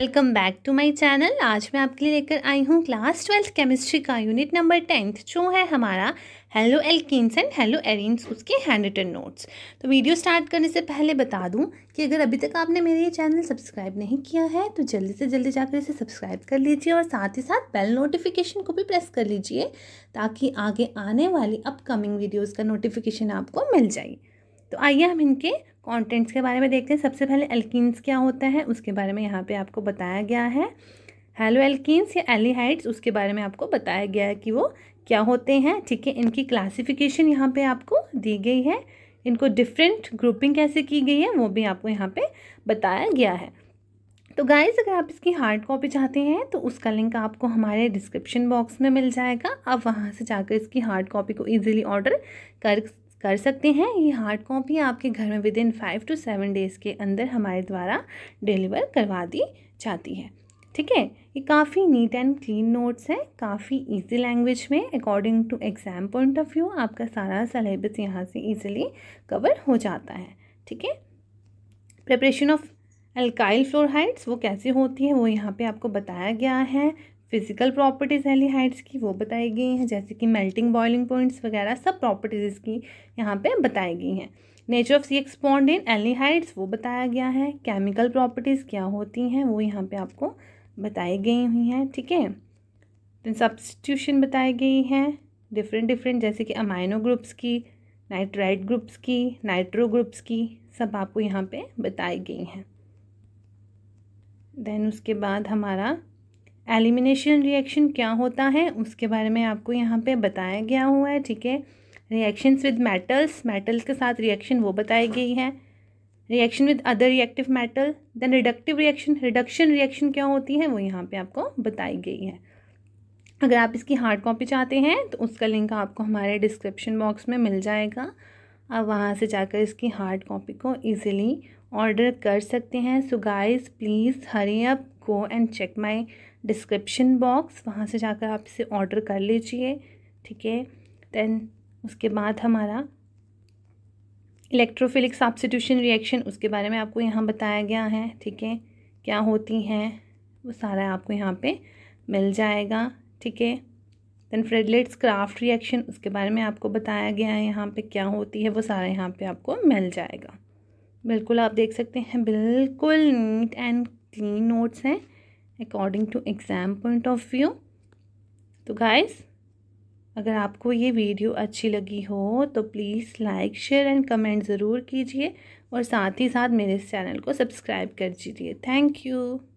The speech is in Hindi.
welcome back to my channel आज मैं आपके लिए लेकर आई हूँ क्लास ट्वेल्थ केमिस्ट्री का यूनिट नंबर टेंथ जो है हमारा haloalkanes and haloarenes उसके हैंड रिटन नोट्स तो वीडियो स्टार्ट करने से पहले बता दूं कि अगर अभी तक आपने मेरे ये चैनल सब्सक्राइब नहीं किया है तो जल्दी से जल्दी जाकर इसे सब्सक्राइब कर लीजिए और साथ ही साथ बेल नोटिफिकेशन को भी प्रेस कर लीजिए ताकि आगे आने वाली अपकमिंग वीडियोज़ का नोटिफिकेशन आपको मिल जाए तो आइए हम इनके कंटेंट्स के बारे में देखते हैं सबसे पहले एल्किन्स क्या होता है उसके बारे में यहाँ पे आपको बताया गया है हेलो एल्किन्स या एलिहाइड्स उसके बारे में आपको बताया गया है कि वो क्या होते हैं ठीक है इनकी क्लासिफिकेशन यहाँ पे आपको दी गई है इनको डिफरेंट ग्रुपिंग कैसे की गई है वो भी आपको यहाँ पर बताया गया है तो गाइज अगर आप इसकी हार्ड कॉपी चाहते हैं तो उसका लिंक आपको हमारे डिस्क्रिप्शन बॉक्स में मिल जाएगा आप वहाँ से जाकर इसकी हार्ड कॉपी को ईजिली ऑर्डर कर कर सकते हैं ये हार्ड कॉपी आपके घर में within five to seven days के अंदर हमारे द्वारा डिलीवर करवा दी जाती है ठीक है ये काफ़ी नीट एंड क्लीन नोट्स हैं काफ़ी इजी लैंग्वेज में according to exam point of view आपका सारा सलेबस यहाँ से इजीली कवर हो जाता है ठीक है प्रिपरेशन ऑफ अल्काइल फ्लोरहाइड्स वो कैसे होती है वो यहाँ पे आपको बताया गया है फिजिकल प्रॉपर्टीज़ एलिहाइड्स की वो बताई गई हैं जैसे कि मेल्टिंग बॉइलिंग पॉइंट्स वगैरह सब प्रॉपर्टीज़ इसकी यहाँ पे बताई गई हैं नेचर ऑफ सी एक्सपॉन्ड इन एलिहाइड्स वो बताया गया है केमिकल प्रॉपर्टीज़ क्या होती हैं वो यहाँ पे आपको बताई गई हुई हैं ठीक है दिन सब्सटीट्यूशन बताई गई हैं डिफरेंट डिफरेंट जैसे कि अमाइनो ग्रुप्स की नाइट्राइड ग्रुप्स की नाइट्रो ग्रुप्स की सब आपको यहाँ पे बताई गई हैं देन उसके बाद हमारा एलिमिनेशन रिएक्शन क्या होता है उसके बारे में आपको यहाँ पे बताया गया हुआ है ठीक है रिएक्शंस विद मेटल्स मेटल्स के साथ रिएक्शन वो बताई गई है reaction with other reactive metal then reductive reaction reduction reaction क्या होती है वो यहाँ पे आपको बताई गई है अगर आप इसकी हार्ड कॉपी चाहते हैं तो उसका लिंक आपको हमारे डिस्क्रिप्शन बॉक्स में मिल जाएगा आप वहाँ से जाकर इसकी हार्ड कॉपी को ईजिली ऑर्डर कर सकते हैं so guys please hurry up go and check my description box वहाँ से जाकर आप इसे ऑर्डर कर लीजिए ठीक है दैन उसके बाद हमारा इलेक्ट्रोफिलिक सब्सिट्यूशन रिएक्शन उसके बारे में आपको यहाँ बताया गया है ठीक है क्या होती हैं वो सारा आपको यहाँ पे मिल जाएगा ठीक है दैन फ्रेडलेट्स क्राफ्ट रिएक्शन उसके बारे में आपको बताया गया है यहाँ पे क्या होती है वो सारा यहाँ पे आपको मिल जाएगा बिल्कुल आप देख सकते हैं बिल्कुल नीट एंड तीन नोट्स हैं according to exam point of view तो गाइस अगर आपको ये वीडियो अच्छी लगी हो तो please like share and comment ज़रूर कीजिए और साथ ही साथ मेरे इस चैनल को सब्सक्राइब कर दीजिए थैंक यू